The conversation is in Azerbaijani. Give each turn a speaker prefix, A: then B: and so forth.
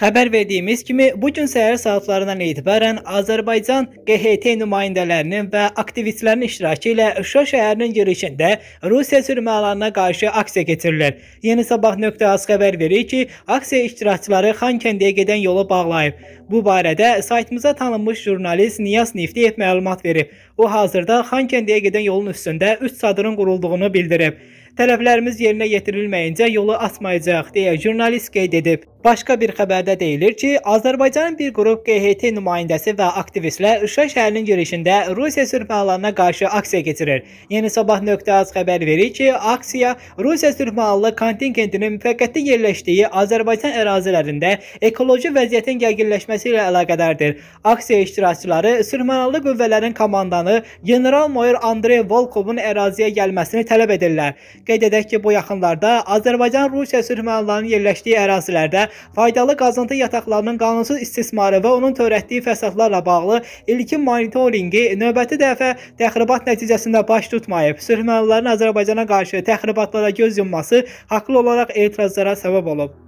A: Xəbər verdiyimiz kimi, bu gün səhər saatlarından etibarən Azərbaycan QHT nümayəndələrinin və aktivistlərin iştirakı ilə Şuşa şəhərinin girişində Rusiya sürməlarına qarşı aksiya keçirilir. Yeni Sabah nöqtəaz xəbər verir ki, aksiya iştirakçıları Xankəndiyə gedən yolu bağlayıb. Bu barədə saytımıza tanınmış jurnalist Niyaz Niftiyev məlumat verib. O hazırda Xankəndiyə gedən yolun üstündə 3 çadırın qurulduğunu bildirib. Tələblərimiz yerinə yetirilməyincə yolu açmayacaq deyə jurnalist qeyd edib. Başqa bir xəbərdə deyilir ki, Azərbaycanın bir qrup QHT nümayəndəsi və aktivistlər Şuşa şəhərinin girişində Rusiya sülh məhallarına qarşı aksiya keçirir. Yeni Sabah nöqtəaz xəbər verir ki, aksiya Rusiya sülh mahallı kontingentinin müvəqqəti yerləşdiyi Azərbaycan ərazilərində ekoloji vəziyyətin gərginləşməsi ilə əlaqədardır. Aksiya iştirakçıları sülh məhallı qüvvələrin komandanı general mayor Andrey Volkovun əraziyə gəlməsini tələb edirlər. Qeyd edək ki, bu yaxınlarda Azərbaycan Rusiya sülh mahallarının yerləşdiyi ərazilərdə faydalı qazıntı yataqlarının qanunsuz istismarı və onun törətdiyi fəsadlarla bağlı ilkin monitorinqi növbəti dəfə təxribat nəticəsində baş tutmayıb. Sülh müəllimlərinin Azərbaycana qarşı təxribatlara göz yumması haqlı olaraq etirazlara səbəb olub.